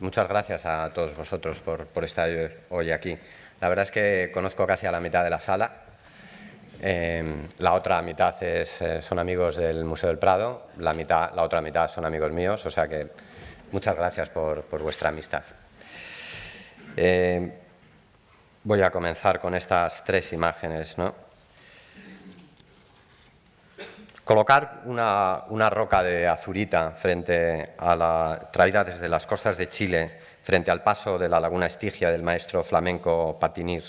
Muchas gracias a todos vosotros por, estar hoy aquí. La verdad es que conozco casi a la mitad de la sala. Em, la otra mitad es, eh, son amigos del Museo del Prado, la, mitad, la otra mitad son amigos míos, o sea que muchas gracias por, por vuestra amistad. Em, voy a comenzar con estas tres imágenes, ¿no? Colocar una, roca de azurita frente a la, traída desde las costas de Chile, frente al paso de la laguna Estigia del maestro flamenco Patinir,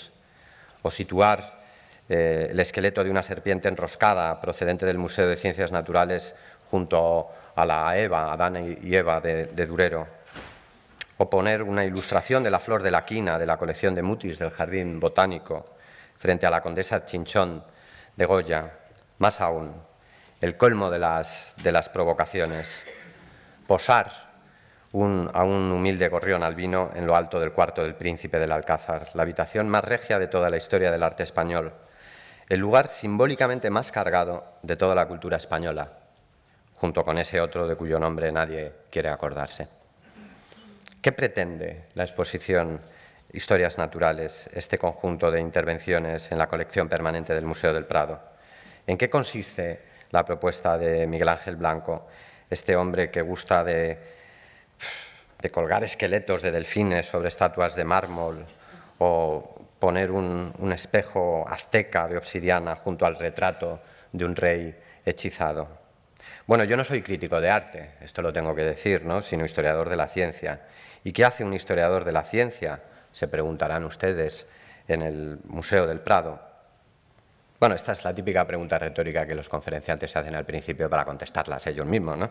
o situar eh, el esqueleto de una serpiente enroscada procedente del Museo de Ciencias Naturales junto a la Eva, Adán y Eva de Durero, o poner una ilustración de la flor de la quina de la colección de Mutis del Jardín Botánico frente a la Condesa Chinchón de Goya, más aún el colmo de las, provocaciones. Posar a un humilde gorrión albino en lo alto del cuarto del príncipe del Alcázar, la habitación más regia de toda la historia del arte español, el lugar simbólicamente más cargado de toda la cultura española, junto con ese otro de cuyo nombre nadie quiere acordarse. ¿Qué pretende la exposición Historias Naturales, este conjunto de intervenciones en la colección permanente del Museo del Prado? ¿En qué consiste la propuesta de Miguel Ángel Blanco, este hombre que gusta de, colgar esqueletos de delfines sobre estatuas de mármol o poner un, un espejo azteca de obsidiana junto al retrato de un rey hechizado. Bueno, yo no soy crítico de arte, esto lo tengo que decir, ¿no? sino historiador de la ciencia. ¿Y qué hace un historiador de la ciencia? Se preguntarán ustedes en el Museo del Prado. Bueno, esta es la típica pregunta retórica que los conferenciantes se hacen al principio para contestarlas ellos mismos, ¿no?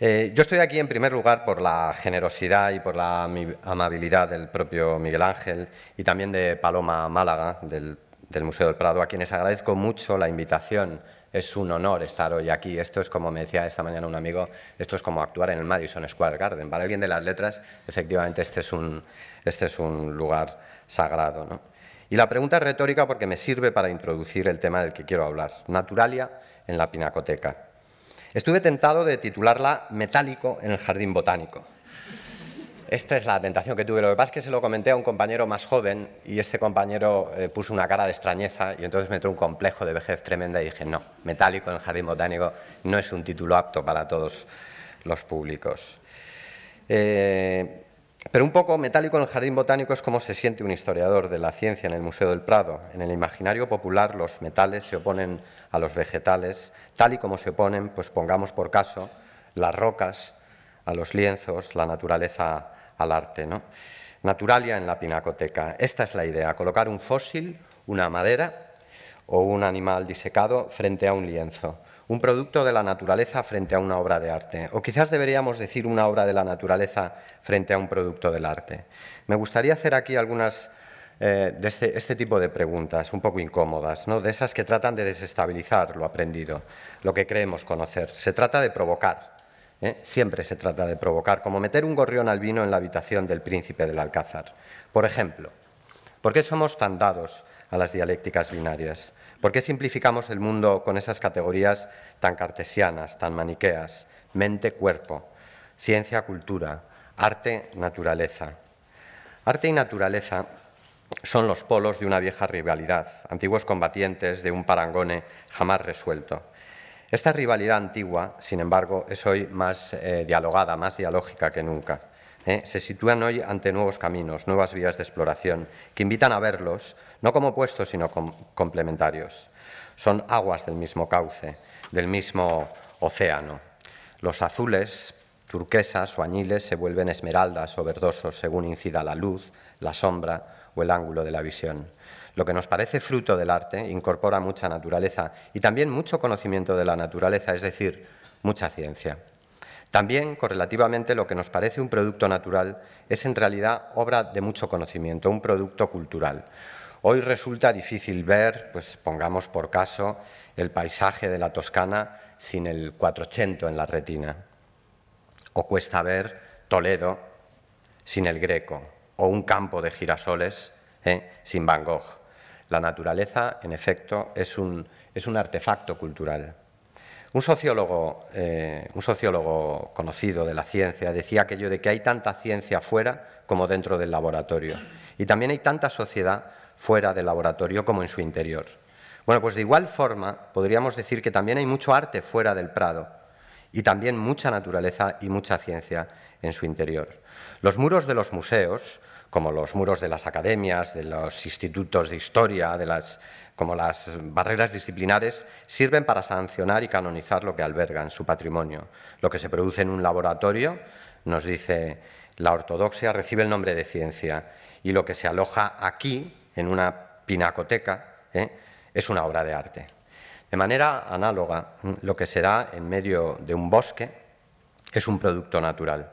Eh, yo estoy aquí en primer lugar por la generosidad y por la amabilidad del propio Miguel Ángel y también de Paloma Málaga, del, Museo del Prado, a quienes agradezco mucho la invitación es un honor estar hoy aquí. Esto es como me decía esta mañana un amigo, esto es como actuar en el Madison Square Garden. Para alguien de las letras, efectivamente, este es un, este es un lugar sagrado. ¿no? Y la pregunta es retórica porque me sirve para introducir el tema del que quiero hablar, Naturalia en la pinacoteca. Estuve tentado de titularla Metálico en el Jardín Botánico. Esta es la tentación que tuve. Lo que pasa es que se lo comenté a un compañero más joven y este compañero eh, puso una cara de extrañeza y entonces me entró un complejo de vejez tremenda y dije, no, Metálico en el Jardín Botánico no es un título apto para todos los públicos. Eh, pero un poco metálico en el jardín botánico es como se siente un historiador de la ciencia en el Museo del Prado. En el imaginario popular los metales se oponen a los vegetales, tal y como se oponen, pues pongamos por caso, las rocas a los lienzos, la naturaleza al arte. ¿no? Naturalia en la pinacoteca. Esta es la idea, colocar un fósil, una madera o un animal disecado frente a un lienzo un producto de la naturaleza frente a una obra de arte, o quizás deberíamos decir una obra de la naturaleza frente a un producto del arte. Me gustaría hacer aquí algunas eh, de este, este, tipo de preguntas, un poco incómodas, de esas que tratan de desestabilizar lo aprendido, lo que creemos conocer. Se trata de provocar, ¿eh? siempre se trata de provocar, como meter un gorrión al vino en la habitación del príncipe del Alcázar. Por ejemplo, ¿por qué somos tan dados a las dialécticas binarias? ¿Por qué simplificamos el mundo con esas categorías tan cartesianas, tan maniqueas? Mente, cuerpo, ciencia, cultura, arte, naturaleza. Arte y naturaleza son los polos de una vieja rivalidad, antiguos combatientes de un parangone jamás resuelto. Esta rivalidad antigua, sin embargo, es hoy más eh, dialogada, más dialógica que nunca. ¿eh? Se sitúan hoy ante nuevos caminos, nuevas vías de exploración, que invitan a verlos no como opuestos, sino como complementarios. Son aguas del mismo cauce, del mismo océano. Los azules, turquesas o añiles se vuelven esmeraldas o verdosos según incida la luz, la sombra o el ángulo de la visión. Lo que nos parece fruto del arte incorpora mucha naturaleza y también mucho conocimiento de la naturaleza, es decir, mucha ciencia. También, correlativamente, lo que nos parece un producto natural es en realidad obra de mucho conocimiento, un producto cultural, Hoy resulta difícil ver, pues pongamos por caso, el paisaje de la Toscana sin el 480 en la retina. O cuesta ver Toledo sin el Greco, o un campo de girasoles eh, sin Van Gogh. La naturaleza, en efecto, es un, artefacto cultural. Un sociólogo, eh, un sociólogo conocido de la ciencia decía aquello de que hay tanta ciencia fuera como dentro del laboratorio. Y también hay tanta sociedad fuera del laboratorio como en su interior. Bueno, pues de igual forma podríamos decir que también hay mucho arte fuera del Prado y también mucha naturaleza y mucha ciencia en su interior. Los muros de los museos, como los muros de las academias, de los institutos de historia, de las, como las barreras disciplinares, sirven para sancionar y canonizar lo que albergan, su patrimonio. Lo que se produce en un laboratorio, nos dice la ortodoxia, recibe el nombre de ciencia y lo que se aloja aquí en una pinacoteca, ¿eh? es una obra de arte. De manera análoga, lo que se da en medio de un bosque es un producto natural.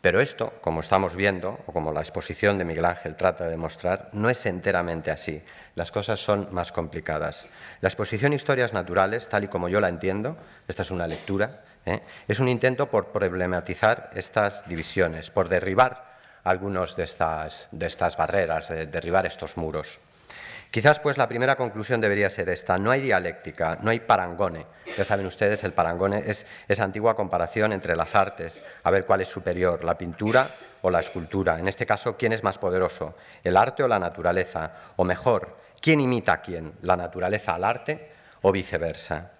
Pero esto, como estamos viendo, o como la exposición de Miguel Ángel trata de mostrar, no es enteramente así. Las cosas son más complicadas. La exposición Historias Naturales, tal y como yo la entiendo, esta es una lectura, ¿eh? es un intento por problematizar estas divisiones, por derribar algunos de estas, de estas barreras, derribar estos muros. Quizás pues la primera conclusión debería ser esta, no hay dialéctica, no hay parangone. Ya saben ustedes, el parangone es esa antigua comparación entre las artes, a ver cuál es superior, la pintura o la escultura. En este caso, ¿quién es más poderoso, el arte o la naturaleza? O mejor, ¿quién imita a quién, la naturaleza al arte o viceversa?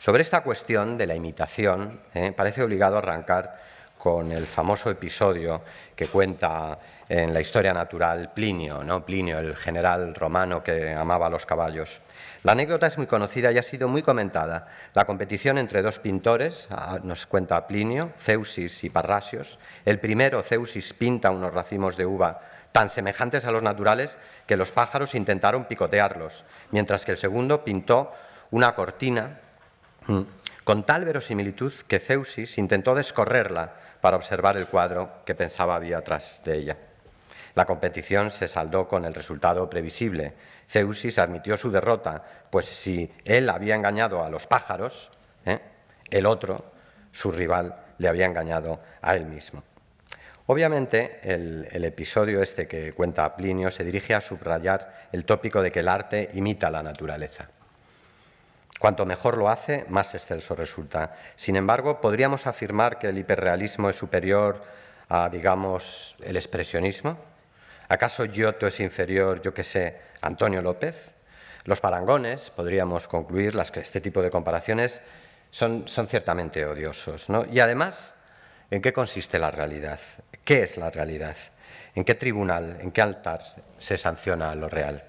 Sobre esta cuestión de la imitación, ¿eh? parece obligado arrancar con el famoso episodio que cuenta en la historia natural Plinio, ¿no? Plinio, el general romano que amaba los caballos. La anécdota es muy conocida y ha sido muy comentada. La competición entre dos pintores, ah, nos cuenta Plinio, Zeusis y Parrasios. El primero, Zeusis, pinta unos racimos de uva tan semejantes a los naturales que los pájaros intentaron picotearlos, mientras que el segundo pintó una cortina mm, con tal verosimilitud que Zeusis intentó descorrerla, para observar el cuadro que pensaba había atrás de ella. La competición se saldó con el resultado previsible. Zeusis admitió su derrota, pues si él había engañado a los pájaros, ¿eh? el otro, su rival, le había engañado a él mismo. Obviamente, el, episodio este que cuenta Plinio se dirige a subrayar el tópico de que el arte imita la naturaleza. Cuanto mejor lo hace, más excelso resulta. Sin embargo, podríamos afirmar que el hiperrealismo es superior a, digamos, el expresionismo. ¿Acaso Giotto es inferior, yo qué sé, a Antonio López? Los parangones, podríamos concluir, las que este tipo de comparaciones son, son ciertamente odiosos. Y además, ¿en qué consiste la realidad? ¿Qué es la realidad? ¿En qué tribunal, en qué altar se sanciona lo real?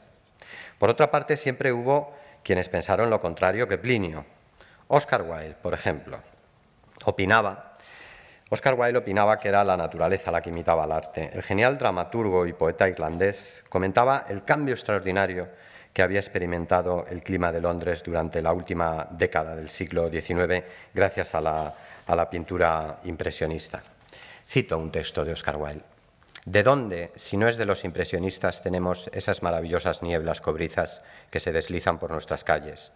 Por otra parte, siempre hubo quienes pensaron lo contrario que Plinio. Oscar Wilde, por ejemplo, opinaba, Oscar Wilde opinaba que era la naturaleza la que imitaba el arte. El genial dramaturgo y poeta irlandés comentaba el cambio extraordinario que había experimentado el clima de Londres durante la última década del siglo XIX gracias a la, a la pintura impresionista. Cito un texto de Oscar Wilde. ¿De dónde, si no es de los impresionistas, tenemos esas maravillosas nieblas cobrizas que se deslizan por nuestras calles,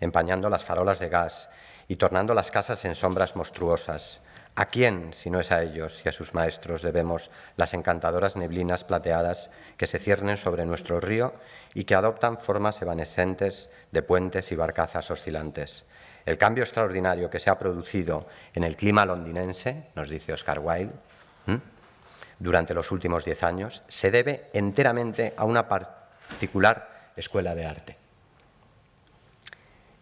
empañando las farolas de gas y tornando las casas en sombras monstruosas? ¿A quién, si no es a ellos y a sus maestros, debemos las encantadoras neblinas plateadas que se ciernen sobre nuestro río y que adoptan formas evanescentes de puentes y barcazas oscilantes? El cambio extraordinario que se ha producido en el clima londinense, nos dice Oscar Wilde, durante los últimos diez años se debe enteramente a una particular escuela de arte.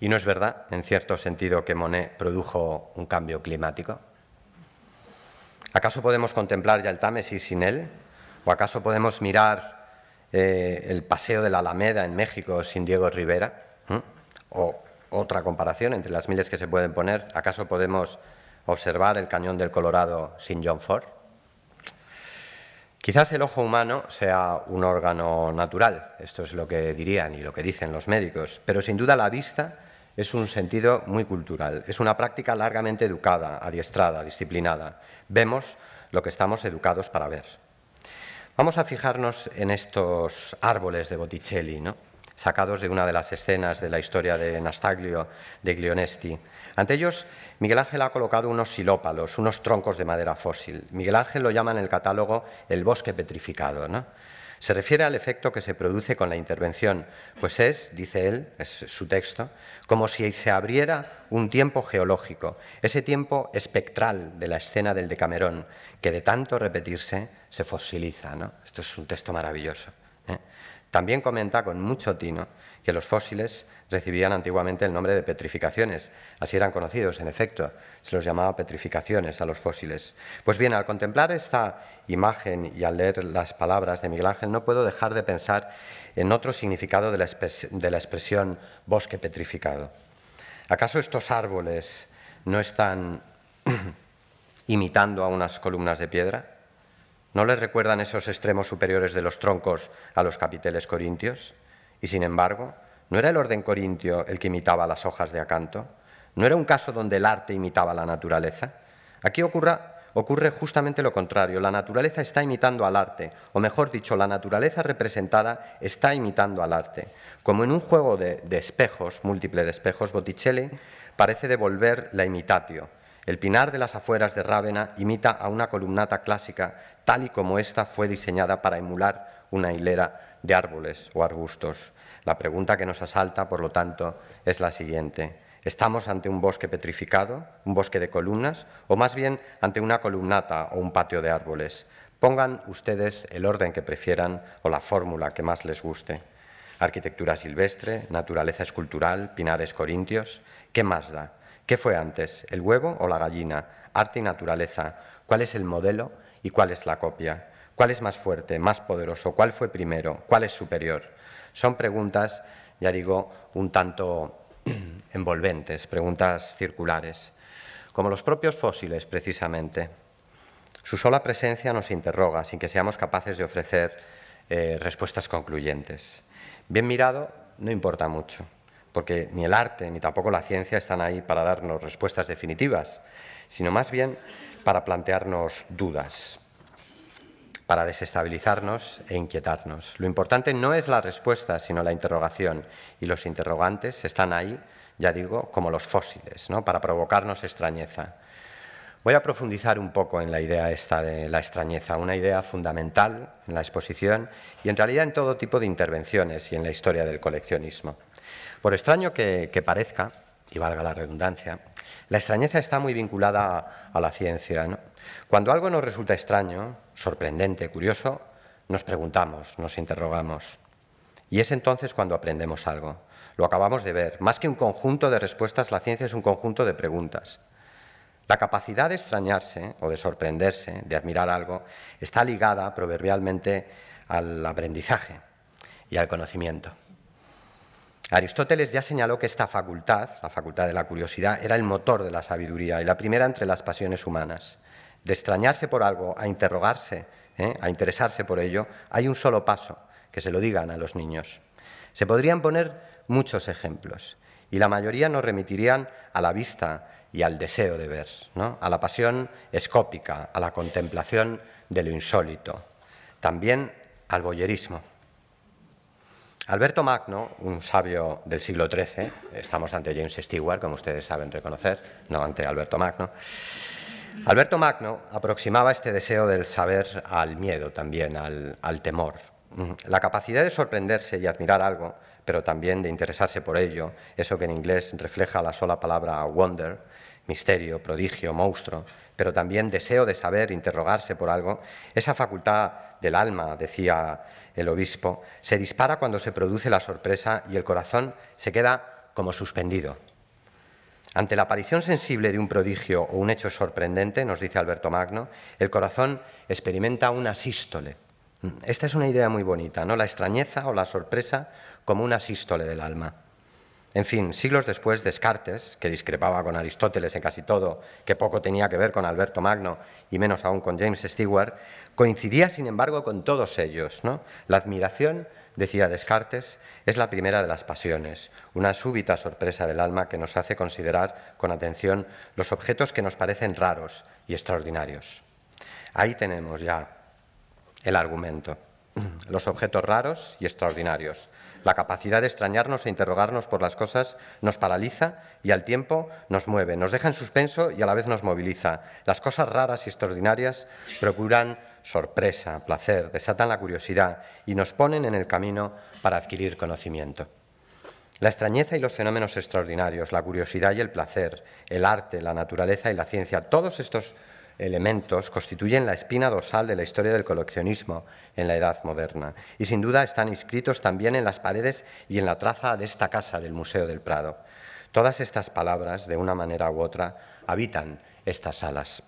Y no es verdad, en cierto sentido, que Monet produjo un cambio climático. ¿Acaso podemos contemplar ya el Támesis sin él? ¿O acaso podemos mirar eh, el Paseo de la Alameda en México sin Diego Rivera? ¿Mm? ¿O otra comparación entre las miles que se pueden poner? ¿Acaso podemos observar el Cañón del Colorado sin John Ford? Quizás el ojo humano sea un órgano natural, esto es lo que dirían y lo que dicen los médicos, pero sin duda la vista es un sentido muy cultural, es una práctica largamente educada, adiestrada, disciplinada. Vemos lo que estamos educados para ver. Vamos a fijarnos en estos árboles de Botticelli, sacados de una de las escenas de la historia de Nastaglio de Glionesti, ante ellos, Miguel Ángel ha colocado unos silópalos, unos troncos de madera fósil. Miguel Ángel lo llama en el catálogo el bosque petrificado. ¿no? Se refiere al efecto que se produce con la intervención, pues es, dice él, es su texto, como si se abriera un tiempo geológico, ese tiempo espectral de la escena del Decamerón, que de tanto repetirse se fosiliza. ¿no? Esto es un texto maravilloso. ¿eh? También comenta con mucho tino que los fósiles recibían antiguamente el nombre de petrificaciones, así eran conocidos, en efecto, se los llamaba petrificaciones a los fósiles. Pues bien, al contemplar esta imagen y al leer las palabras de Miguel Ángel, no puedo dejar de pensar en otro significado de la, de la expresión bosque petrificado. ¿Acaso estos árboles no están imitando a unas columnas de piedra? ¿No les recuerdan esos extremos superiores de los troncos a los capiteles corintios? Y sin embargo, ¿no era el orden corintio el que imitaba las hojas de acanto? ¿No era un caso donde el arte imitaba la naturaleza? Aquí ocurre justamente lo contrario. La naturaleza está imitando al arte, o mejor dicho, la naturaleza representada está imitando al arte. Como en un juego de, espejos, múltiple de espejos, Botticelli parece devolver la imitatio, el pinar de las afueras de Rávena imita a una columnata clásica, tal y como ésta fue diseñada para emular una hilera de árboles o arbustos. La pregunta que nos asalta, por lo tanto, es la siguiente. ¿Estamos ante un bosque petrificado, un bosque de columnas, o más bien ante una columnata o un patio de árboles? Pongan ustedes el orden que prefieran o la fórmula que más les guste. Arquitectura silvestre, naturaleza escultural, pinares corintios, ¿qué más da? ¿Qué fue antes, el huevo o la gallina? Arte y naturaleza. ¿Cuál es el modelo y cuál es la copia? ¿Cuál es más fuerte, más poderoso? ¿Cuál fue primero? ¿Cuál es superior? Son preguntas, ya digo, un tanto envolventes, preguntas circulares, como los propios fósiles, precisamente. Su sola presencia nos interroga sin que seamos capaces de ofrecer eh, respuestas concluyentes. Bien mirado, no importa mucho porque ni el arte ni tampoco la ciencia están ahí para darnos respuestas definitivas, sino más bien para plantearnos dudas, para desestabilizarnos e inquietarnos. Lo importante no es la respuesta, sino la interrogación, y los interrogantes están ahí, ya digo, como los fósiles, ¿no? para provocarnos extrañeza. Voy a profundizar un poco en la idea esta de la extrañeza, una idea fundamental en la exposición y en realidad en todo tipo de intervenciones y en la historia del coleccionismo. Por extraño que, parezca, y valga la redundancia, la extrañeza está muy vinculada a, la ciencia. Cuando algo nos resulta extraño, sorprendente, curioso, nos preguntamos, nos interrogamos. Y es entonces cuando aprendemos algo. Lo acabamos de ver. Más que un conjunto de respuestas, la ciencia es un conjunto de preguntas. La capacidad de extrañarse o de sorprenderse, de admirar algo, está ligada proverbialmente al aprendizaje y al conocimiento. Aristóteles ya señaló que esta facultad, la facultad de la curiosidad, era el motor de la sabiduría y la primera entre las pasiones humanas. De extrañarse por algo a interrogarse, ¿eh? a interesarse por ello, hay un solo paso, que se lo digan a los niños. Se podrían poner muchos ejemplos y la mayoría nos remitirían a la vista y al deseo de ver, a la pasión escópica, a la contemplación de lo insólito, también al boyerismo. Alberto Magno, un sabio del siglo XIII, estamos ante James Stewart, como ustedes saben reconocer, no ante Alberto Magno. Alberto Magno aproximaba este deseo del saber al miedo también, al, temor. La capacidad de sorprenderse y admirar algo, pero también de interesarse por ello, eso que en inglés refleja la sola palabra wonder, misterio, prodigio, monstruo, pero también deseo de saber, interrogarse por algo, esa facultad del alma, decía el obispo, se dispara cuando se produce la sorpresa y el corazón se queda como suspendido. Ante la aparición sensible de un prodigio o un hecho sorprendente, nos dice Alberto Magno, el corazón experimenta una sístole. Esta es una idea muy bonita, ¿no? La extrañeza o la sorpresa como una sístole del alma. En fin, siglos después, Descartes, que discrepaba con Aristóteles en casi todo, que poco tenía que ver con Alberto Magno y menos aún con James Stewart, coincidía, sin embargo, con todos ellos. La admiración, decía Descartes, es la primera de las pasiones, una súbita sorpresa del alma que nos hace considerar con atención los objetos que nos parecen raros y extraordinarios. Ahí tenemos ya el argumento, los objetos raros y extraordinarios la capacidad de extrañarnos e interrogarnos por las cosas nos paraliza y al tiempo nos mueve, nos deja en suspenso y a la vez nos moviliza. Las cosas raras y extraordinarias procuran sorpresa, placer, desatan la curiosidad y nos ponen en el camino para adquirir conocimiento. La extrañeza y los fenómenos extraordinarios, la curiosidad y el placer, el arte, la naturaleza y la ciencia, todos estos elementos constituyen la espina dorsal de la historia del coleccionismo en la Edad Moderna y sin duda están inscritos también en las paredes y en la traza de esta casa del Museo del Prado. Todas estas palabras, de una manera u otra, habitan estas salas.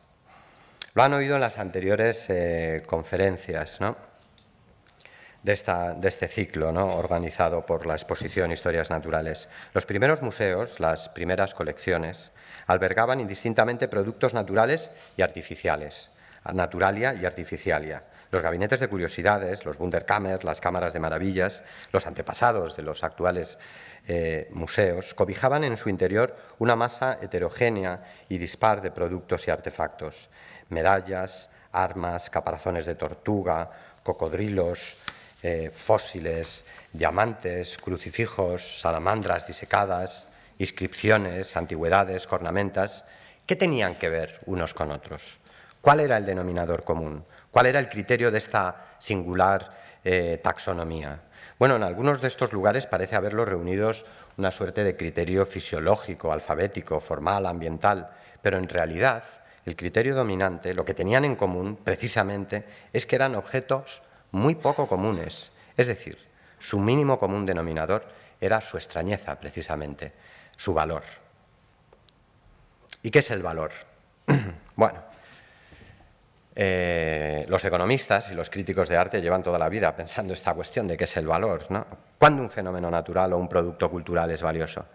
Lo han oído en las anteriores eh, conferencias de, de, este ciclo organizado por la exposición Historias Naturales. Los primeros museos, las primeras colecciones, albergaban indistintamente productos naturales y artificiales, naturalia y artificialia los gabinetes de curiosidades, los Wunderkammer, las cámaras de maravillas, los antepasados de los actuales eh, museos, cobijaban en su interior una masa heterogénea y dispar de productos y artefactos, medallas, armas, caparazones de tortuga, cocodrilos, eh, fósiles, diamantes, crucifijos, salamandras disecadas, inscripciones, antigüedades, cornamentas, ¿qué tenían que ver unos con otros? ¿Cuál era el denominador común? ¿Cuál era el criterio de esta singular eh, taxonomía? Bueno, en algunos de estos lugares parece haberlos reunidos una suerte de criterio fisiológico, alfabético, formal, ambiental, pero en realidad el criterio dominante, lo que tenían en común precisamente, es que eran objetos muy poco comunes, es decir, su mínimo común denominador era su extrañeza precisamente, su valor. ¿Y qué es el valor? bueno, eh, los economistas y los críticos de arte llevan toda la vida pensando esta cuestión de qué es el valor. ¿no? ¿Cuándo un fenómeno natural o un producto cultural es valioso?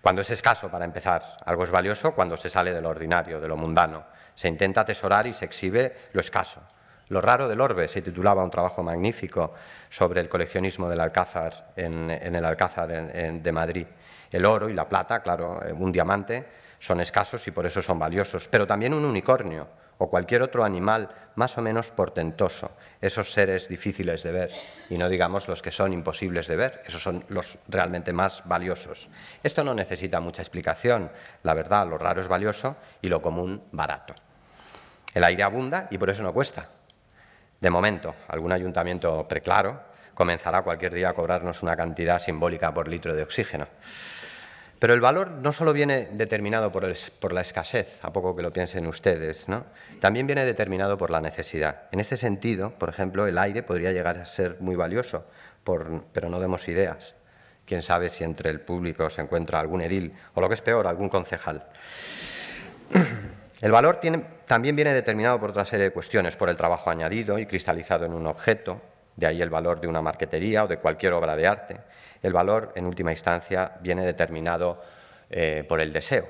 Cuando es escaso, para empezar, algo es valioso cuando se sale de lo ordinario, de lo mundano. Se intenta atesorar y se exhibe lo escaso. Lo raro del orbe se titulaba un trabajo magnífico sobre el coleccionismo del Alcázar en, el Alcázar de Madrid. El oro y la plata, claro, eh, un diamante, son escasos y por eso son valiosos, pero también un unicornio o cualquier otro animal más o menos portentoso, esos seres difíciles de ver, y no digamos los que son imposibles de ver, esos son los realmente más valiosos. Esto no necesita mucha explicación, la verdad, lo raro es valioso y lo común barato. El aire abunda y por eso no cuesta. De momento, algún ayuntamiento preclaro comenzará cualquier día a cobrarnos una cantidad simbólica por litro de oxígeno. Pero el valor no solo viene determinado por, la escasez, a poco que lo piensen ustedes, ¿no? también viene determinado por la necesidad. En este sentido, por ejemplo, el aire podría llegar a ser muy valioso, pero no demos ideas. Quién sabe si entre el público se encuentra algún edil o lo que es peor, algún concejal. El valor también viene determinado por otra serie de cuestiones, por el trabajo añadido y cristalizado en un objeto, de ahí el valor de una marquetería o de cualquier obra de arte. El valor, en última instancia, viene determinado eh, por el deseo,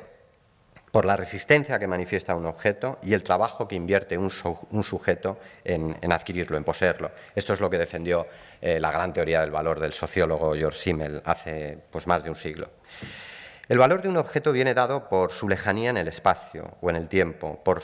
por la resistencia que manifiesta un objeto y el trabajo que invierte un, sujeto en, adquirirlo, en poseerlo. Esto es lo que defendió eh, la gran teoría del valor del sociólogo George Simmel hace pues, más de un siglo. El valor de un objeto viene dado por su lejanía en el espacio o en el tiempo, por,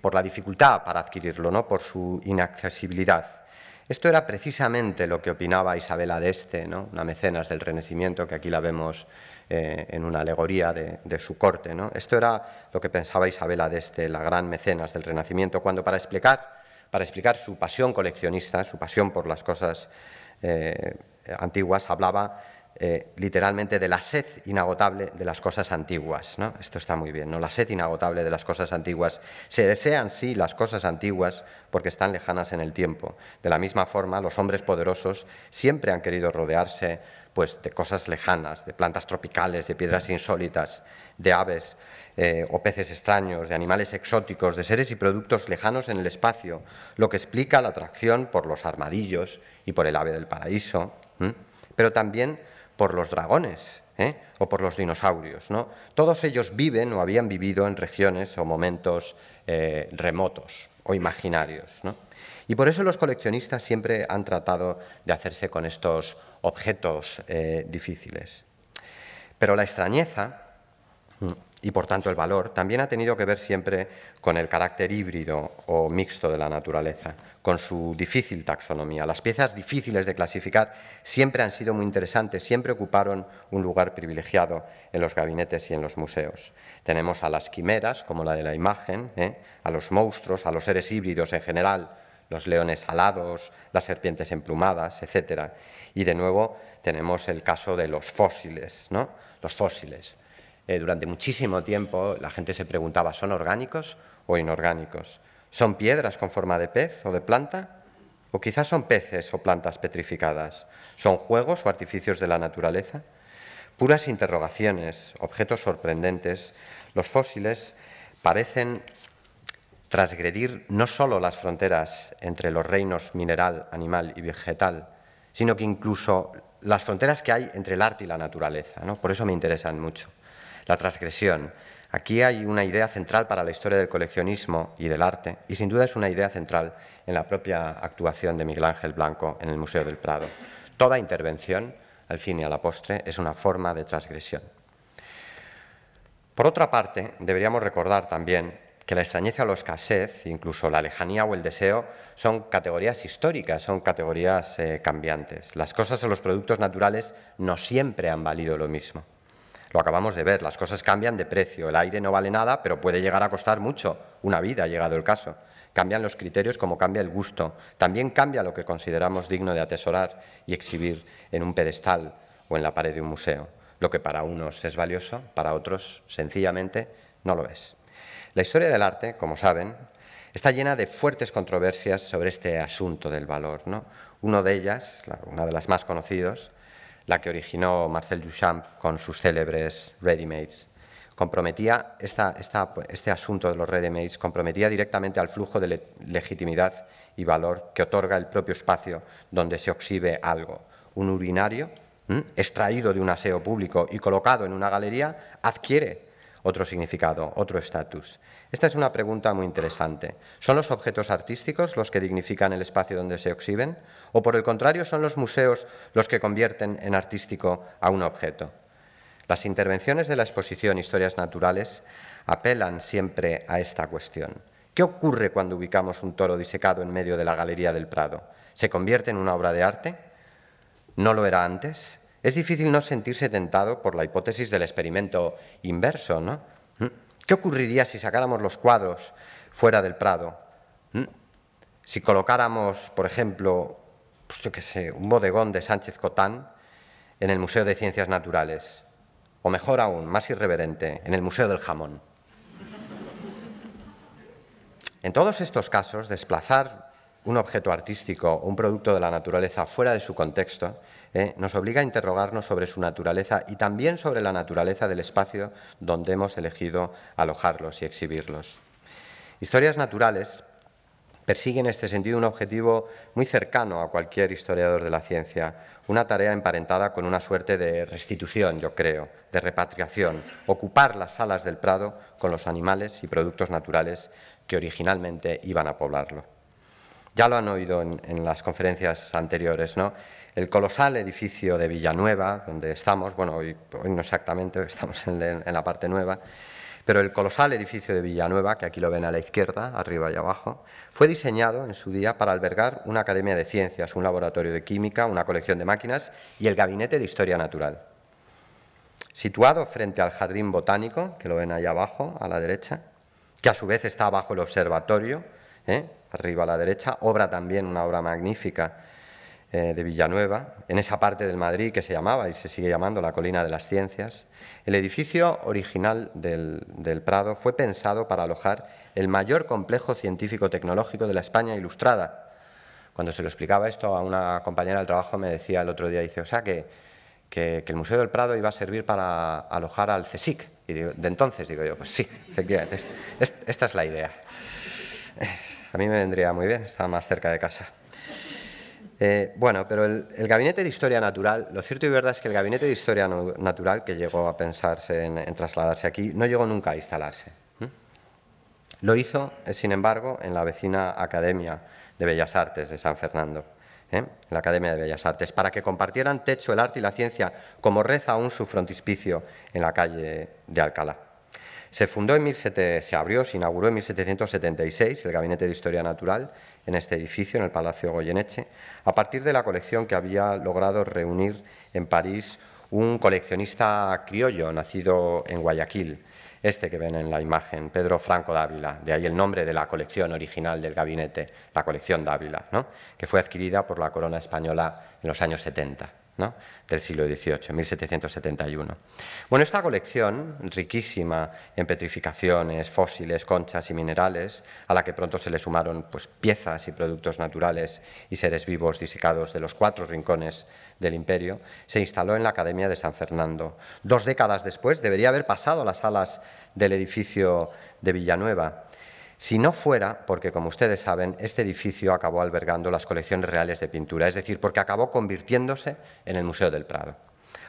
por la dificultad para adquirirlo, ¿no? por su inaccesibilidad. Esto era precisamente lo que opinaba Isabela d'Este, ¿no? una mecenas del Renacimiento, que aquí la vemos eh, en una alegoría de, su corte. ¿no? Esto era lo que pensaba Isabela d'Este, la gran mecenas del Renacimiento, cuando para explicar, para explicar su pasión coleccionista, su pasión por las cosas eh, antiguas, hablaba eh, literalmente de la sed inagotable de las cosas antiguas. ¿no? Esto está muy bien, ¿no? la sed inagotable de las cosas antiguas. Se desean, sí, las cosas antiguas porque están lejanas en el tiempo. De la misma forma, los hombres poderosos siempre han querido rodearse pues, de cosas lejanas, de plantas tropicales, de piedras insólitas, de aves eh, o peces extraños, de animales exóticos, de seres y productos lejanos en el espacio, lo que explica la atracción por los armadillos y por el ave del paraíso, pero también por los dragones ¿eh? o por los dinosaurios. ¿no? Todos ellos viven o habían vivido en regiones o momentos eh, remotos o imaginarios. Y por eso los coleccionistas siempre han tratado de hacerse con estos objetos eh, difíciles. Pero la extrañeza mm, y por tanto el valor, también ha tenido que ver siempre con el carácter híbrido o mixto de la naturaleza, con su difícil taxonomía. Las piezas difíciles de clasificar siempre han sido muy interesantes, siempre ocuparon un lugar privilegiado en los gabinetes y en los museos. Tenemos a las quimeras, como la de la imagen, ¿eh? a los monstruos, a los seres híbridos en general, los leones alados, las serpientes emplumadas, etcétera. Y de nuevo tenemos el caso de los fósiles, ¿no? Los fósiles eh, durante muchísimo tiempo la gente se preguntaba, ¿son orgánicos o inorgánicos? ¿Son piedras con forma de pez o de planta? ¿O quizás son peces o plantas petrificadas? ¿Son juegos o artificios de la naturaleza? Puras interrogaciones, objetos sorprendentes, los fósiles parecen transgredir no solo las fronteras entre los reinos mineral, animal y vegetal, sino que incluso las fronteras que hay entre el arte y la naturaleza. Por eso me interesan mucho la transgresión. Aquí hay una idea central para la historia del coleccionismo y del arte, y sin duda es una idea central en la propia actuación de Miguel Ángel Blanco en el Museo del Prado. Toda intervención, al fin y a la postre, es una forma de transgresión. Por otra parte, deberíamos recordar también que la extrañeza o la escasez, incluso la lejanía o el deseo, son categorías históricas, son categorías eh, cambiantes. Las cosas o los productos naturales no siempre han valido lo mismo. Lo acabamos de ver, las cosas cambian de precio, el aire no vale nada, pero puede llegar a costar mucho, una vida, ha llegado el caso. Cambian los criterios como cambia el gusto, también cambia lo que consideramos digno de atesorar y exhibir en un pedestal o en la pared de un museo. Lo que para unos es valioso, para otros sencillamente no lo es. La historia del arte, como saben, está llena de fuertes controversias sobre este asunto del valor. ¿no? Uno de ellas, una de las más conocidas, la que originó Marcel Duchamp con sus célebres ready Comprometía este asunto de los ready comprometía directamente al flujo de legitimidad y valor que otorga el propio espacio donde se exhibe algo. Un urinario, extraído de un aseo público y colocado en una galería, adquiere otro significado, otro estatus. Esta es una pregunta muy interesante. ¿Son los objetos artísticos los que dignifican el espacio donde se exhiben? ¿O por el contrario son los museos los que convierten en artístico a un objeto? Las intervenciones de la exposición Historias Naturales apelan siempre a esta cuestión. ¿Qué ocurre cuando ubicamos un toro disecado en medio de la Galería del Prado? ¿Se convierte en una obra de arte? ¿No lo era antes? Es difícil no sentirse tentado por la hipótesis del experimento inverso, ¿no? ¿Mm? ¿Qué ocurriría si sacáramos los cuadros fuera del Prado? ¿Mm? Si colocáramos, por ejemplo, pues sé, un bodegón de Sánchez Cotán en el Museo de Ciencias Naturales, o mejor aún, más irreverente, en el Museo del Jamón. En todos estos casos, desplazar un objeto artístico o un producto de la naturaleza fuera de su contexto ¿eh? nos obliga a interrogarnos sobre su naturaleza y también sobre la naturaleza del espacio donde hemos elegido alojarlos y exhibirlos. Historias naturales persiguen en este sentido un objetivo muy cercano a cualquier historiador de la ciencia, una tarea emparentada con una suerte de restitución, yo creo, de repatriación, ocupar las salas del Prado con los animales y productos naturales que originalmente iban a poblarlo. Ya lo han oído en, las conferencias anteriores, ¿no? El colosal edificio de Villanueva, donde estamos, bueno, hoy, no exactamente, estamos en, la parte nueva, pero el colosal edificio de Villanueva, que aquí lo ven a la izquierda, arriba y abajo, fue diseñado en su día para albergar una academia de ciencias, un laboratorio de química, una colección de máquinas y el gabinete de historia natural. Situado frente al jardín botánico, que lo ven ahí abajo, a la derecha, que a su vez está bajo el observatorio, ¿eh? arriba a la derecha, obra también, una obra magnífica eh, de Villanueva, en esa parte del Madrid que se llamaba y se sigue llamando la Colina de las Ciencias. El edificio original del, Prado fue pensado para alojar el mayor complejo científico-tecnológico de la España ilustrada. Cuando se lo explicaba esto a una compañera del trabajo me decía el otro día, dice, o sea que que, el Museo del Prado iba a servir para alojar al CSIC. Y de entonces digo yo, pues sí, efectivamente, esta es la idea. A mí me vendría muy bien, está más cerca de casa. Eh, bueno, pero el, Gabinete de Historia Natural, lo cierto y verdad es que el Gabinete de Historia Natural, que llegó a pensarse en, trasladarse aquí, no llegó nunca a instalarse. Lo hizo, eh, sin embargo, en la vecina Academia de Bellas Artes de San Fernando, en ¿eh? la Academia de Bellas Artes, para que compartieran techo, el arte y la ciencia como reza aún su frontispicio en la calle de Alcalá. Se fundó en se abrió, se inauguró en 1776 el Gabinete de Historia Natural en este edificio, en el Palacio Goyeneche, a partir de la colección que había logrado reunir en París un coleccionista criollo nacido en Guayaquil, este que ven en la imagen, Pedro Franco Dávila, de ahí el nombre de la colección original del gabinete, la colección Dávila, que fue adquirida por la corona española en los años 70 del siglo XVIII, 1771. Bueno, esta colección, riquísima en petrificaciones, fósiles, conchas y minerales, a la que pronto se le sumaron pues, piezas y productos naturales y seres vivos disecados de los cuatro rincones del imperio, se instaló en la Academia de San Fernando. Dos décadas después debería haber pasado a las alas del edificio de Villanueva, si no fuera, porque como ustedes saben, este edificio acabó albergando las colecciones reales de pintura, es decir, porque acabó convirtiéndose en el Museo del Prado.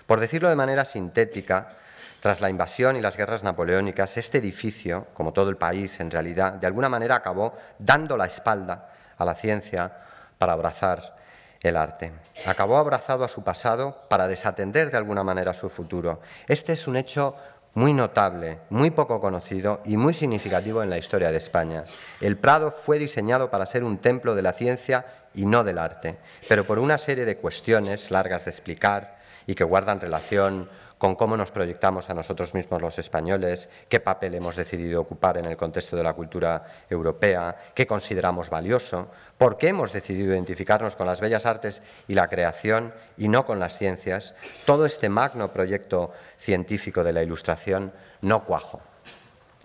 Por decirlo de manera sintética, tras la invasión y las guerras napoleónicas, este edificio, como todo el país en realidad, de alguna manera acabó dando la espalda a la ciencia para abrazar el arte. Acabó abrazado a su pasado para desatender de alguna manera su futuro. Este es un hecho muy notable, muy poco conocido y muy significativo en la historia de España. El Prado fue diseñado para ser un templo de la ciencia y no del arte, pero por una serie de cuestiones largas de explicar, y que guardan relación con cómo nos proyectamos a nosotros mismos los españoles, qué papel hemos decidido ocupar en el contexto de la cultura europea, qué consideramos valioso, por qué hemos decidido identificarnos con las bellas artes y la creación y no con las ciencias, todo este magno proyecto científico de la Ilustración no cuajo.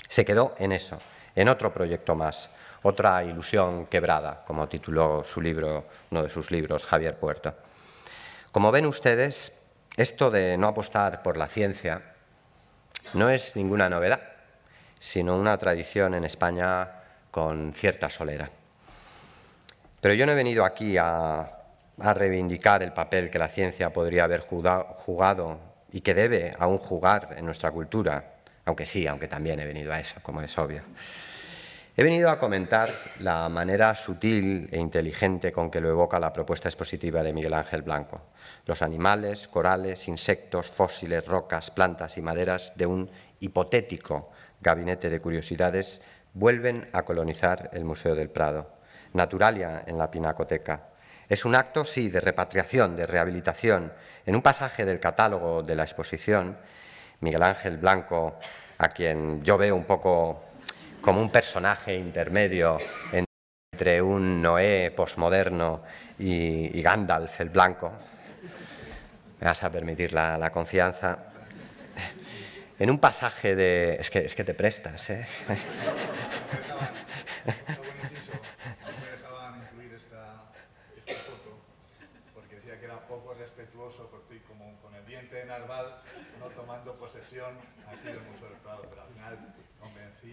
Se quedó en eso, en otro proyecto más, otra ilusión quebrada, como tituló su libro, uno de sus libros, Javier Puerto. Como ven ustedes, esto de no apostar por la ciencia no es ninguna novedad, sino una tradición en España con cierta solera. Pero yo no he venido aquí a, reivindicar el papel que la ciencia podría haber jugado y que debe aún jugar en nuestra cultura, aunque sí, aunque también he venido a eso, como es obvio. He venido a comentar la manera sutil e inteligente con que lo evoca la propuesta expositiva de Miguel Ángel Blanco, los animales, corales, insectos, fósiles, rocas, plantas y maderas de un hipotético gabinete de curiosidades vuelven a colonizar el Museo del Prado, Naturalia en la Pinacoteca. Es un acto, sí, de repatriación, de rehabilitación. En un pasaje del catálogo de la exposición, Miguel Ángel Blanco, a quien yo veo un poco como un personaje intermedio entre un Noé posmoderno y, Gandalf el blanco. Me vas a permitir la, la confianza. En un pasaje de... Es que, es que te prestas, ¿eh?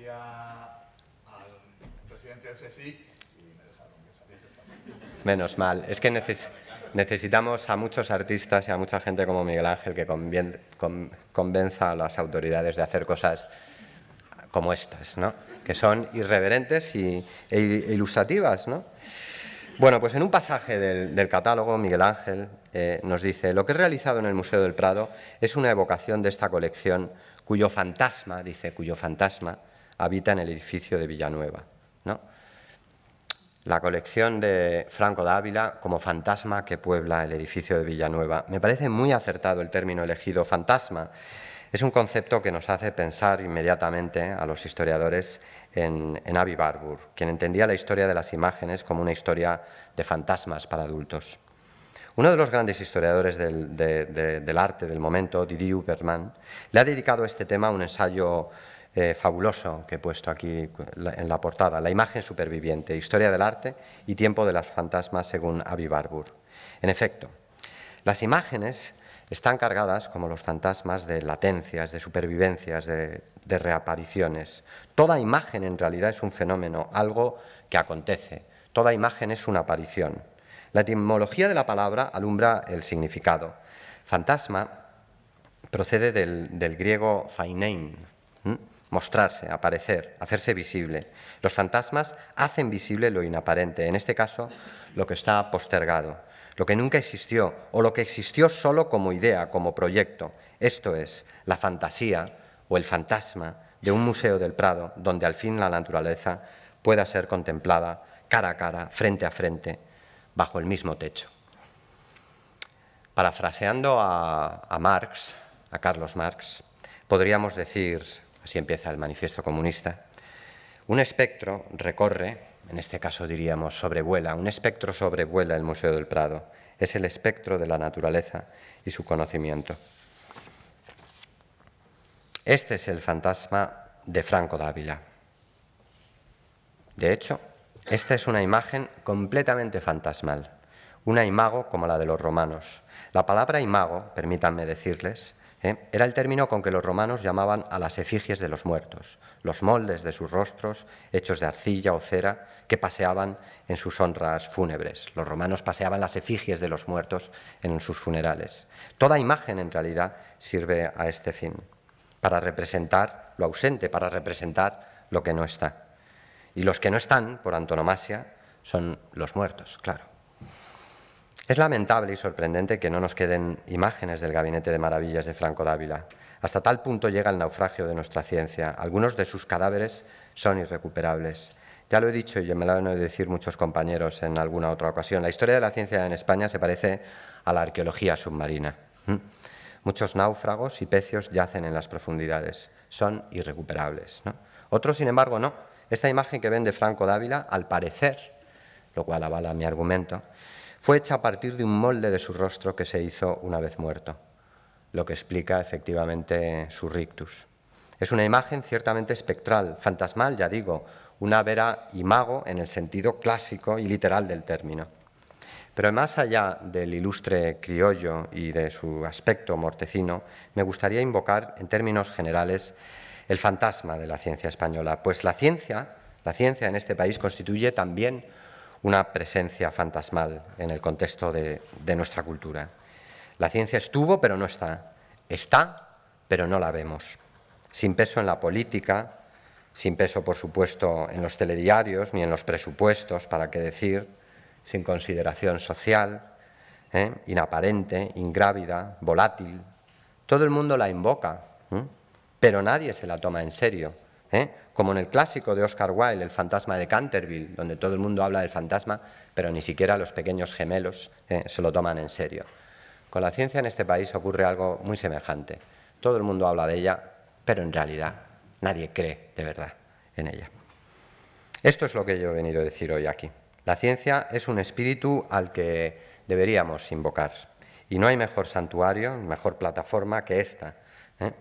al presidente del y me dejaron que Menos mal, es que necesitamos a muchos artistas y a mucha gente como Miguel Ángel que convenza a las autoridades de hacer cosas como estas, ¿no? que son irreverentes y, e ilustrativas. Bueno, pues en un pasaje del, catálogo, Miguel Ángel eh, nos dice, lo que he realizado en el Museo del Prado es una evocación de esta colección cuyo fantasma, dice, cuyo fantasma, habita en el edificio de Villanueva. ¿no? La colección de Franco Ávila como fantasma que puebla el edificio de Villanueva. Me parece muy acertado el término elegido, fantasma. Es un concepto que nos hace pensar inmediatamente a los historiadores en, en Avi Barbour, quien entendía la historia de las imágenes como una historia de fantasmas para adultos. Uno de los grandes historiadores del, arte del momento, Didier Berman, le ha dedicado a este tema un ensayo eh, fabuloso que he puesto aquí en la portada, La imagen superviviente, historia del arte y tiempo de las fantasmas según Avi Barbour. En efecto, las imágenes están cargadas, como los fantasmas, de latencias, de supervivencias, de, reapariciones. Toda imagen en realidad es un fenómeno, algo que acontece. Toda imagen es una aparición. La etimología de la palabra alumbra el significado. Fantasma procede del, del griego phainein, mostrarse, aparecer, hacerse visible. Los fantasmas hacen visible lo inaparente, en este caso lo que está postergado, lo que nunca existió o lo que existió solo como idea, como proyecto. Esto es la fantasía o el fantasma de un museo del Prado donde al fin la naturaleza pueda ser contemplada cara a cara, frente a frente, bajo el mismo techo. Parafraseando a, a Marx, a Carlos Marx, podríamos decir así empieza el manifiesto comunista, un espectro recorre, en este caso diríamos sobrevuela, un espectro sobrevuela el Museo del Prado, es el espectro de la naturaleza y su conocimiento. Este es el fantasma de Franco Dávila. De hecho, esta es una imagen completamente fantasmal, una imago como la de los romanos. La palabra imago, permítanme decirles, ¿eh? Era el término con que los romanos llamaban a las efigies de los muertos, los moldes de sus rostros, hechos de arcilla o cera, que paseaban en sus honras fúnebres. Los romanos paseaban las efigies de los muertos en sus funerales. Toda imagen, en realidad, sirve a este fin, para representar lo ausente, para representar lo que no está. Y los que no están, por antonomasia, son los muertos, claro. Es lamentable y sorprendente que no nos queden imágenes del gabinete de maravillas de Franco Dávila. Hasta tal punto llega el naufragio de nuestra ciencia. Algunos de sus cadáveres son irrecuperables. Ya lo he dicho y me lo han oído decir muchos compañeros en alguna otra ocasión. La historia de la ciencia en España se parece a la arqueología submarina. ¿Mm? Muchos náufragos y pecios yacen en las profundidades. Son irrecuperables. Otros, sin embargo, no. Esta imagen que ven de Franco Dávila, al parecer, lo cual avala mi argumento, fue hecha a partir de un molde de su rostro que se hizo una vez muerto, lo que explica efectivamente su rictus. Es una imagen ciertamente espectral, fantasmal, ya digo, una vera imago en el sentido clásico y literal del término. Pero más allá del ilustre criollo y de su aspecto mortecino, me gustaría invocar, en términos generales, el fantasma de la ciencia española, pues la ciencia, la ciencia en este país constituye también una presencia fantasmal en el contexto de, nuestra cultura. La ciencia estuvo, pero no está. Está, pero no la vemos. Sin peso en la política, sin peso, por supuesto, en los telediarios ni en los presupuestos, para qué decir, sin consideración social, ¿eh? inaparente, ingrávida, volátil. Todo el mundo la invoca, pero nadie se la toma en serio ¿eh? como en el clásico de Oscar Wilde, El fantasma de Canterville, donde todo el mundo habla del fantasma, pero ni siquiera los pequeños gemelos ¿eh? se lo toman en serio. Con la ciencia en este país ocurre algo muy semejante. Todo el mundo habla de ella, pero en realidad nadie cree de verdad en ella. Esto es lo que yo he venido a decir hoy aquí. La ciencia es un espíritu al que deberíamos invocar. Y no hay mejor santuario, mejor plataforma que esta. ¿eh?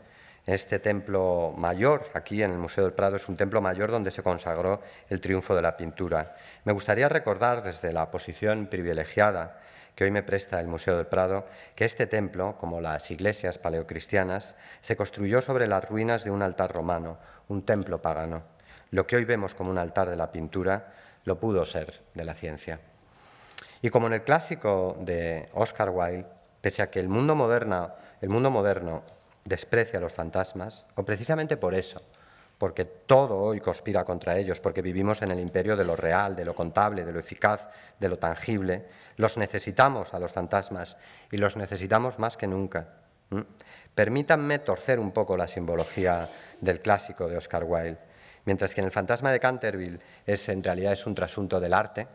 este templo mayor, aquí en el Museo del Prado, es un templo mayor donde se consagró el triunfo de la pintura. Me gustaría recordar desde la posición privilegiada que hoy me presta el Museo del Prado, que este templo, como las iglesias paleocristianas, se construyó sobre las ruinas de un altar romano, un templo pagano. Lo que hoy vemos como un altar de la pintura lo pudo ser de la ciencia. Y como en el clásico de Oscar Wilde, pese a que el mundo moderno, el mundo moderno desprecia a los fantasmas, o precisamente por eso, porque todo hoy conspira contra ellos, porque vivimos en el imperio de lo real, de lo contable, de lo eficaz, de lo tangible, los necesitamos a los fantasmas y los necesitamos más que nunca. ¿Mm? Permítanme torcer un poco la simbología del clásico de Oscar Wilde. Mientras que en el fantasma de Canterville es, en realidad es un trasunto del arte,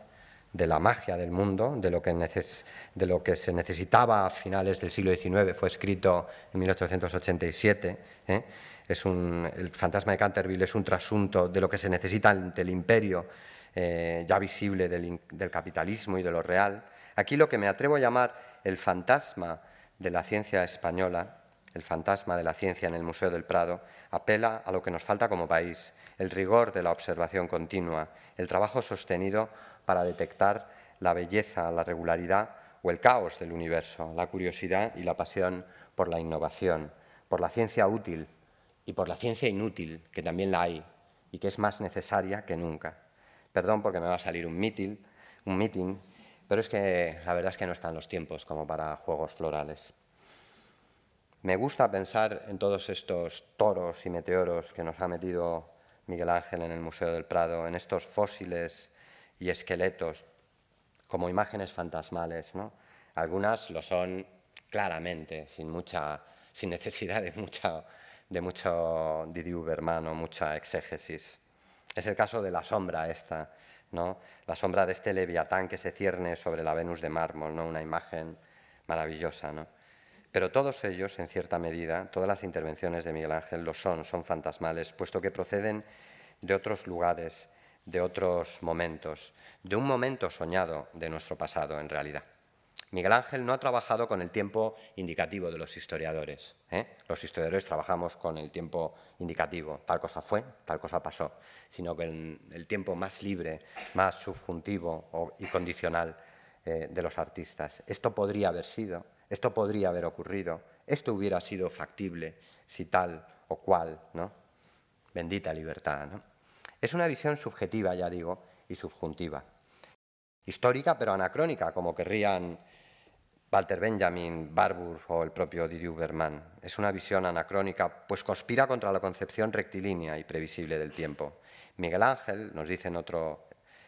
de la magia del mundo, de lo, que de lo que se necesitaba a finales del siglo XIX, fue escrito en 1887. ¿eh? Es el fantasma de Canterville es un trasunto de lo que se necesita ante el imperio eh, ya visible del, del capitalismo y de lo real. Aquí lo que me atrevo a llamar el fantasma de la ciencia española, el fantasma de la ciencia en el Museo del Prado, apela a lo que nos falta como país, el rigor de la observación continua, el trabajo sostenido para detectar la belleza, la regularidad o el caos del universo, la curiosidad y la pasión por la innovación, por la ciencia útil y por la ciencia inútil, que también la hay y que es más necesaria que nunca. Perdón porque me va a salir un mítil, un meeting pero es que la verdad es que no están los tiempos como para juegos florales. Me gusta pensar en todos estos toros y meteoros que nos ha metido Miguel Ángel en el Museo del Prado, en estos fósiles y esqueletos como imágenes fantasmales. Algunas lo son claramente, sin, mucha, sin necesidad de, mucha, de mucho o mucha exégesis. Es el caso de la sombra esta, ¿no? la sombra de este leviatán que se cierne sobre la Venus de mármol, ¿no? una imagen maravillosa. ¿no? Pero todos ellos, en cierta medida, todas las intervenciones de Miguel Ángel lo son, son fantasmales, puesto que proceden de otros lugares de otros momentos, de un momento soñado de nuestro pasado en realidad. Miguel Ángel no ha trabajado con el tiempo indicativo de los historiadores. ¿eh? Los historiadores trabajamos con el tiempo indicativo, tal cosa fue, tal cosa pasó, sino que el tiempo más libre, más subjuntivo y condicional eh, de los artistas. Esto podría haber sido, esto podría haber ocurrido, esto hubiera sido factible si tal o cual, ¿no? Bendita libertad, ¿no? Es una visión subjetiva, ya digo, y subjuntiva. Histórica, pero anacrónica, como querrían Walter Benjamin, Barbour o el propio Didier Berman. Es una visión anacrónica, pues conspira contra la concepción rectilínea y previsible del tiempo. Miguel Ángel, nos dice en otro,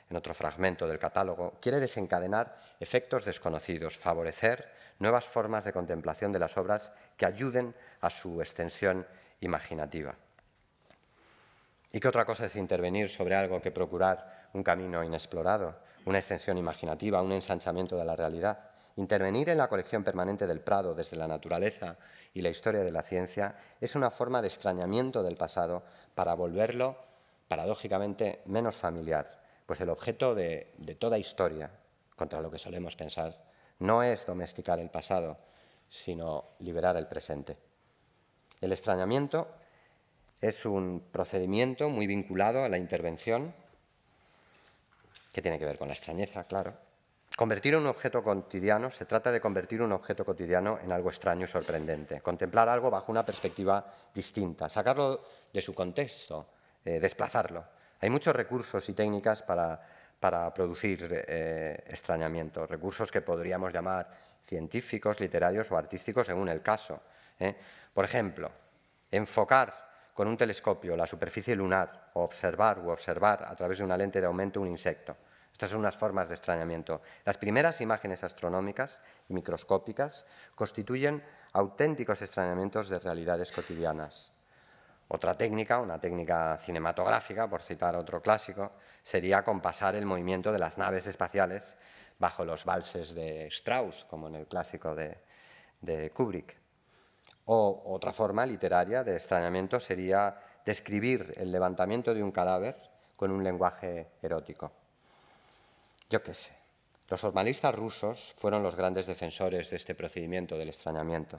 en otro fragmento del catálogo, quiere desencadenar efectos desconocidos, favorecer nuevas formas de contemplación de las obras que ayuden a su extensión imaginativa. ¿Y qué otra cosa es intervenir sobre algo que procurar un camino inexplorado, una extensión imaginativa, un ensanchamiento de la realidad? Intervenir en la colección permanente del Prado desde la naturaleza y la historia de la ciencia es una forma de extrañamiento del pasado para volverlo, paradójicamente, menos familiar, pues el objeto de, de toda historia, contra lo que solemos pensar, no es domesticar el pasado, sino liberar el presente. El extrañamiento es un procedimiento muy vinculado a la intervención, que tiene que ver con la extrañeza, claro. Convertir un objeto cotidiano, se trata de convertir un objeto cotidiano en algo extraño y sorprendente, contemplar algo bajo una perspectiva distinta, sacarlo de su contexto, eh, desplazarlo. Hay muchos recursos y técnicas para, producir eh, extrañamiento, recursos que podríamos llamar científicos, literarios o artísticos según el caso. ¿eh? Por ejemplo, enfocar con un telescopio la superficie lunar o observar o observar a través de una lente de aumento un insecto. Estas son unas formas de extrañamiento. Las primeras imágenes astronómicas y microscópicas constituyen auténticos extrañamientos de realidades cotidianas. Otra técnica, una técnica cinematográfica, por citar otro clásico, sería compasar el movimiento de las naves espaciales bajo los valses de Strauss, como en el clásico de, de Kubrick otra forma literaria de extrañamiento sería describir el levantamiento de un cadáver con un lenguaje erótico. Yo qué sé. Los formalistas rusos fueron los grandes defensores de este procedimiento del extrañamiento.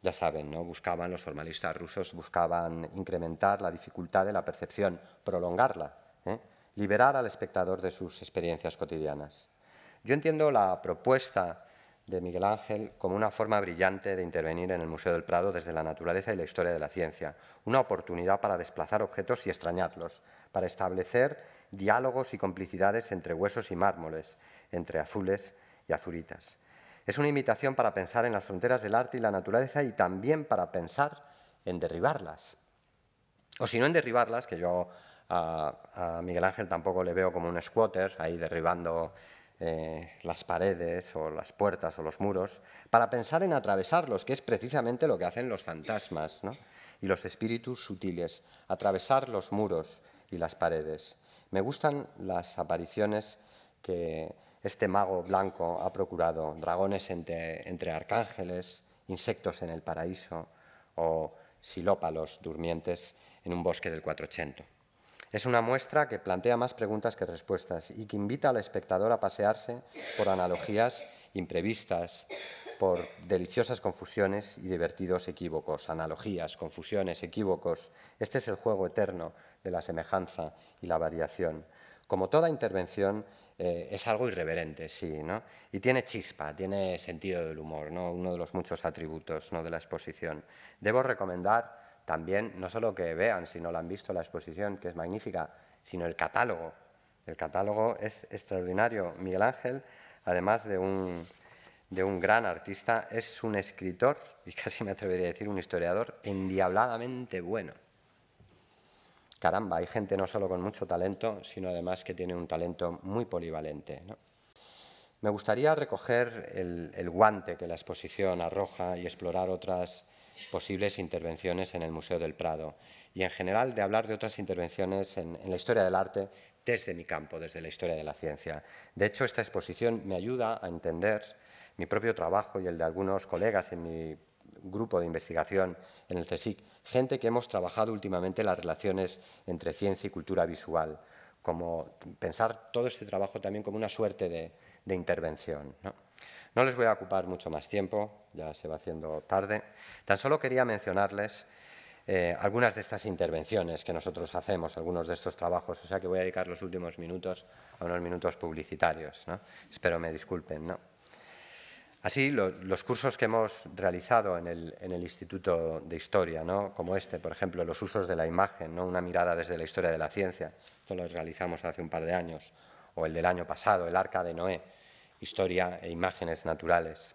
Ya saben, ¿no? Buscaban, los formalistas rusos buscaban incrementar la dificultad de la percepción, prolongarla, ¿eh? liberar al espectador de sus experiencias cotidianas. Yo entiendo la propuesta de Miguel Ángel como una forma brillante de intervenir en el Museo del Prado desde la naturaleza y la historia de la ciencia, una oportunidad para desplazar objetos y extrañarlos, para establecer diálogos y complicidades entre huesos y mármoles, entre azules y azuritas. Es una invitación para pensar en las fronteras del arte y la naturaleza y también para pensar en derribarlas. O si no en derribarlas, que yo a, Miguel Ángel tampoco le veo como un squatter ahí derribando eh, las paredes o las puertas o los muros, para pensar en atravesarlos, que es precisamente lo que hacen los fantasmas y los espíritus sutiles, atravesar los muros y las paredes. Me gustan las apariciones que este mago blanco ha procurado, dragones entre, entre arcángeles, insectos en el paraíso o silópalos durmientes en un bosque del 480. Es una muestra que plantea más preguntas que respuestas y que invita al espectador a pasearse por analogías imprevistas, por deliciosas confusiones y divertidos equívocos, analogías, confusiones, equívocos. Este es el juego eterno de la semejanza y la variación. Como toda intervención, eh, es algo irreverente, sí, ¿no? Y tiene chispa, tiene sentido del humor, ¿no? Uno de los muchos atributos de la exposición. Debo recomendar también no solo que vean, si no la han visto la exposición, que es magnífica, sino el catálogo. El catálogo es extraordinario. Miguel Ángel, además de un, gran artista, es un escritor, y casi me atrevería a decir un historiador, endiabladamente bueno. Caramba, hay gente no solo con mucho talento, sino además que tiene un talento muy polivalente. ¿no? Me gustaría recoger el, el guante que la exposición arroja y explorar otras posibles intervenciones en el Museo del Prado y en general de hablar de otras intervenciones en, la historia del arte desde mi campo, desde la historia de la ciencia. De hecho, esta exposición me ayuda a entender mi propio trabajo y el de algunos colegas en mi grupo de investigación en el CSIC, gente que hemos trabajado últimamente las relaciones entre ciencia y cultura visual, como pensar todo este trabajo también como una suerte de, intervención. No les voy a ocupar mucho más tiempo, ya se va haciendo tarde. Tan solo quería mencionarles eh, algunas de estas intervenciones que nosotros hacemos, algunos de estos trabajos, o sea que voy a dedicar los últimos minutos a unos minutos publicitarios. ¿no? Espero me disculpen. Así, los cursos que hemos realizado en el, Instituto de Historia, ¿no? como este, por ejemplo, los usos de la imagen, ¿no? una mirada desde la historia de la ciencia, esto lo realizamos hace un par de años, o el del año pasado, el Arca de Noé, historia e imágenes naturales.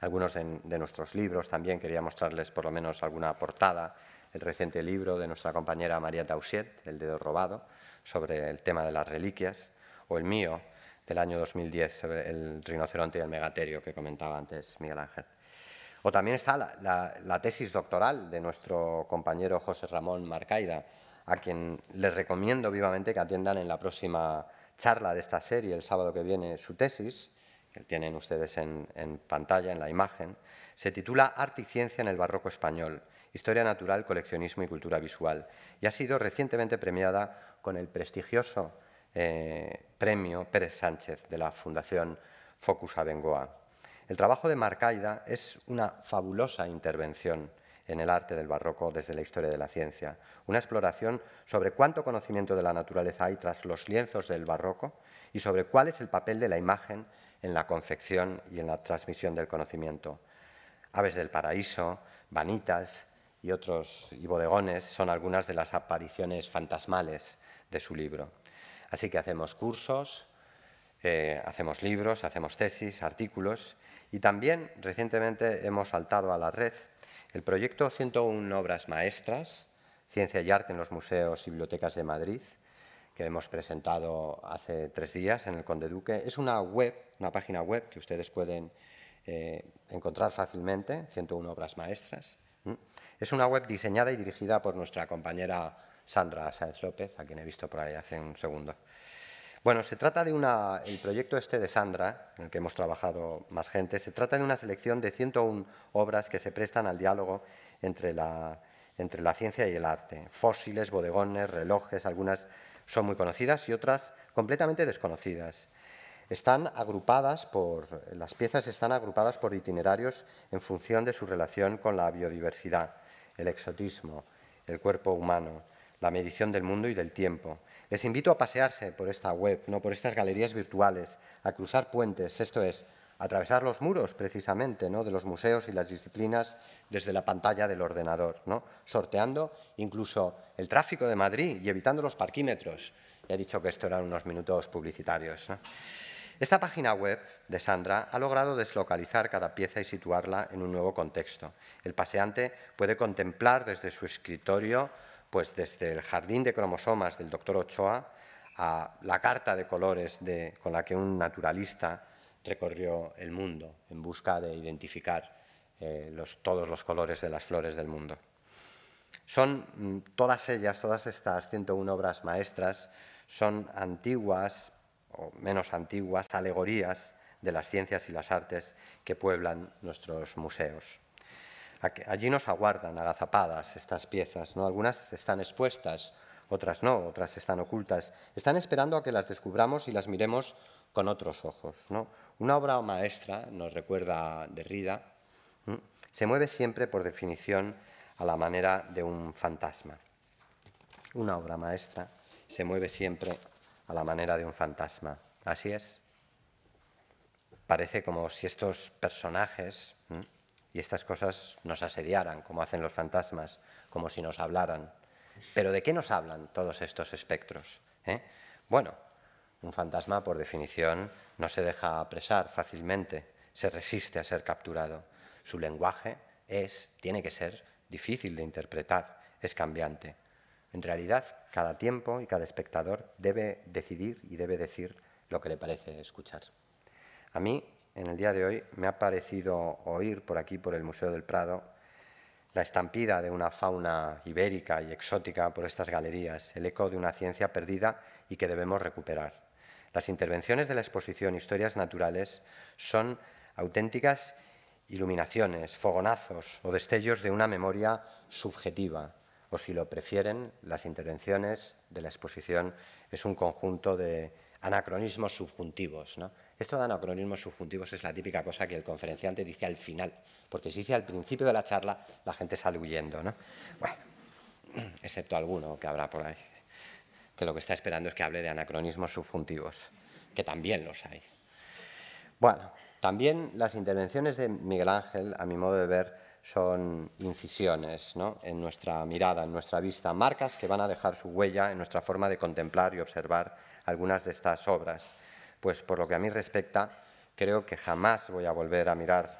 Algunos de, nuestros libros también quería mostrarles por lo menos alguna portada. El reciente libro de nuestra compañera María Tausiet, El dedo robado, sobre el tema de las reliquias, o el mío del año 2010 sobre el rinoceronte y el megaterio que comentaba antes Miguel Ángel. O también está la, la, tesis doctoral de nuestro compañero José Ramón Marcaida, a quien les recomiendo vivamente que atiendan en la próxima charla de esta serie el sábado que viene su tesis, que tienen ustedes en, pantalla, en la imagen, se titula Arte y Ciencia en el Barroco Español, Historia Natural, Coleccionismo y Cultura Visual, y ha sido recientemente premiada con el prestigioso eh, premio Pérez Sánchez de la Fundación Focus Abengoa. El trabajo de Marcaida es una fabulosa intervención en el arte del barroco desde la historia de la ciencia, una exploración sobre cuánto conocimiento de la naturaleza hay tras los lienzos del barroco y sobre cuál es el papel de la imagen en la confección y en la transmisión del conocimiento. Aves del Paraíso, Vanitas y otros y bodegones son algunas de las apariciones fantasmales de su libro. Así que hacemos cursos, eh, hacemos libros, hacemos tesis, artículos y también recientemente hemos saltado a la red el proyecto 101 Obras Maestras, Ciencia y Arte en los Museos y Bibliotecas de Madrid, que hemos presentado hace tres días en el Conde Duque, es una web, una página web que ustedes pueden eh, encontrar fácilmente, 101 Obras Maestras. Es una web diseñada y dirigida por nuestra compañera Sandra Sáenz López, a quien he visto por ahí hace un segundo. Bueno, se trata de una, el proyecto este de Sandra, en el que hemos trabajado más gente, se trata de una selección de 101 obras que se prestan al diálogo entre la, entre la ciencia y el arte. Fósiles, bodegones, relojes, algunas son muy conocidas y otras completamente desconocidas. Están agrupadas por, las piezas están agrupadas por itinerarios en función de su relación con la biodiversidad, el exotismo, el cuerpo humano, la medición del mundo y del tiempo. Les invito a pasearse por esta web, no por estas galerías virtuales, a cruzar puentes, esto es, a atravesar los muros precisamente ¿no? de los museos y las disciplinas desde la pantalla del ordenador, ¿no? sorteando incluso el tráfico de Madrid y evitando los parquímetros. Ya he dicho que esto eran unos minutos publicitarios. Esta página web de Sandra ha logrado deslocalizar cada pieza y situarla en un nuevo contexto. El paseante puede contemplar desde su escritorio pues desde el jardín de cromosomas del doctor Ochoa a la carta de colores con la que un naturalista recorrió el mundo en busca de identificar eh, todos los colores de las flores del mundo. Son mm, todas ellas, todas estas 101 obras maestras, son antiguas o menos antiguas alegorías de las ciencias y las artes que pueblan nuestros museos. Allí nos aguardan agazapadas estas piezas, ¿no? Algunas están expuestas, otras no, otras están ocultas. Están esperando a que las descubramos y las miremos con otros ojos, Una obra maestra, nos recuerda Derrida, se mueve siempre, por definición, a la manera de un fantasma. Una obra maestra se mueve siempre a la manera de un fantasma. Así es. Parece como si estos personajes y estas cosas nos asediaran, como hacen los fantasmas, como si nos hablaran. Pero ¿de qué nos hablan todos estos espectros? Eh? Bueno, un fantasma, por definición, no se deja apresar fácilmente, se resiste a ser capturado. Su lenguaje es, tiene que ser, difícil de interpretar, es cambiante. En realidad, cada tiempo y cada espectador debe decidir y debe decir lo que le parece escuchar. A mí en el día de hoy me ha parecido oír por aquí, por el Museo del Prado, la estampida de una fauna ibérica y exótica por estas galerías, el eco de una ciencia perdida y que debemos recuperar. Las intervenciones de la exposición Historias Naturales son auténticas iluminaciones, fogonazos o destellos de una memoria subjetiva, o si lo prefieren, las intervenciones de la exposición es un conjunto de anacronismos subjuntivos. ¿no? Esto de anacronismos subjuntivos es la típica cosa que el conferenciante dice al final, porque si dice al principio de la charla, la gente sale huyendo. ¿no? Bueno, excepto alguno que habrá por ahí, que lo que está esperando es que hable de anacronismos subjuntivos, que también los hay. Bueno, también las intervenciones de Miguel Ángel, a mi modo de ver, son incisiones en nuestra mirada, en nuestra vista, marcas que van a dejar su huella en nuestra forma de contemplar y observar algunas de estas obras. Pues por lo que a mí respecta, creo que jamás voy a volver a mirar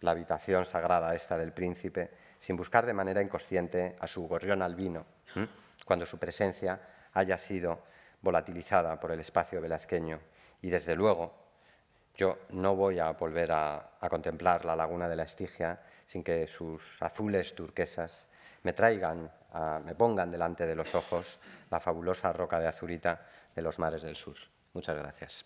la habitación sagrada esta del príncipe sin buscar de manera inconsciente a su gorrión albino, cuando su presencia haya sido volatilizada por el espacio velazqueño. Y desde luego, yo no voy a volver a, contemplar la laguna de la Estigia sin que sus azules turquesas me traigan, me pongan delante de los ojos la fabulosa roca de Azurita de los mares del sur. Muchas gracias.